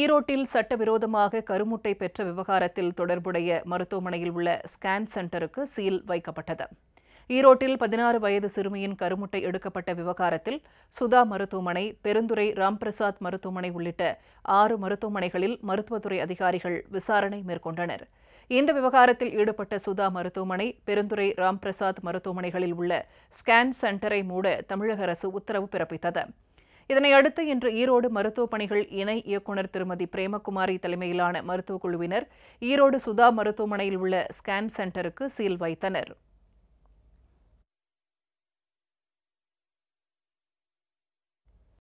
ஈரோட்டில் சட்டவிரோதமாக கருமுட்டை பெற்ற விவகாரத்தில் தொடர்புடைய மருத்துவமனையில் உள்ள ஸ்கேன் சென்டருக்கு சீல் வைக்கப்பட்டது ஈரோட்டில் பதினாறு வயது சிறுமியின் கருமுட்டை எடுக்கப்பட்ட விவகாரத்தில் சுதா மருத்துவமனை பெருந்துறை ராம்பிரசாத் மருத்துவமனை உள்ளிட்ட ஆறு மருத்துவமனைகளில் மருத்துவத்துறை அதிகாரிகள் விசாரணை மேற்கொண்டனர் இந்த விவகாரத்தில் ஈடுபட்ட சுதா மருத்துவமனை பெருந்துறை ராம்பிரசாத் மருத்துவமனைகளில் உள்ள ஸ்கேன் சென்டரை மூட தமிழக அரசு உத்தரவு பிறப்பித்தது இதனையடுத்து இன்று ஈரோடு மருத்துவ பணிகள் இணை இயக்குநர் திருமதி பிரேமகுமாரி தலைமையிலான மருத்துவக் குழுவினர் ஈரோடு சுதா மருத்துவமனையில் உள்ள ஸ்கேன் சென்டருக்கு சீல் வைத்தனர்